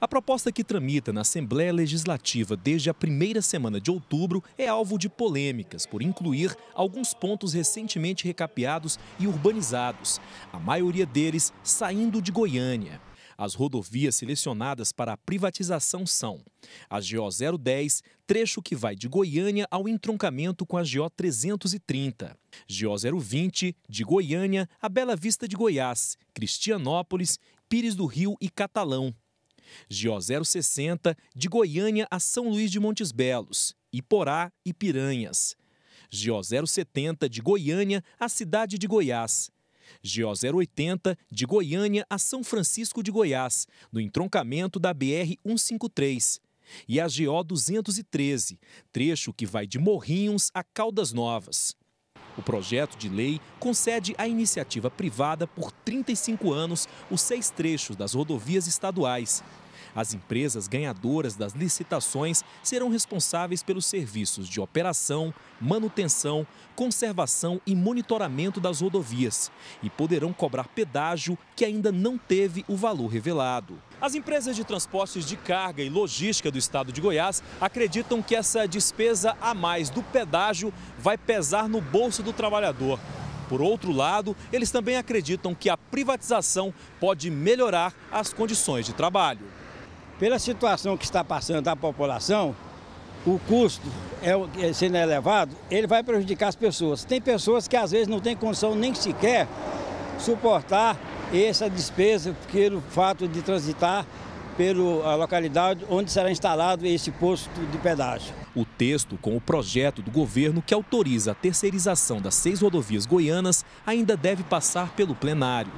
A proposta que tramita na Assembleia Legislativa desde a primeira semana de outubro é alvo de polêmicas por incluir alguns pontos recentemente recapeados e urbanizados, a maioria deles saindo de Goiânia. As rodovias selecionadas para a privatização são a GO 010, trecho que vai de Goiânia ao entroncamento com a GO 330, GO 020, de Goiânia a Bela Vista de Goiás, Cristianópolis, Pires do Rio e Catalão. GO 060 de Goiânia a São Luís de Montes Belos, Iporá e Piranhas. GO 070 de Goiânia à cidade de Goiás. GO 080 de Goiânia a São Francisco de Goiás, no entroncamento da BR 153. E a GO 213, trecho que vai de Morrinhos a Caldas Novas. O projeto de lei concede à iniciativa privada por 35 anos os seis trechos das rodovias estaduais. As empresas ganhadoras das licitações serão responsáveis pelos serviços de operação, manutenção, conservação e monitoramento das rodovias e poderão cobrar pedágio que ainda não teve o valor revelado. As empresas de transportes de carga e logística do estado de Goiás acreditam que essa despesa a mais do pedágio vai pesar no bolso do trabalhador. Por outro lado, eles também acreditam que a privatização pode melhorar as condições de trabalho. Pela situação que está passando a população, o custo é, é sendo elevado, ele vai prejudicar as pessoas. Tem pessoas que às vezes não têm condição nem sequer suportar essa despesa pelo fato de transitar pela localidade onde será instalado esse posto de pedágio. O texto com o projeto do governo que autoriza a terceirização das seis rodovias goianas ainda deve passar pelo plenário.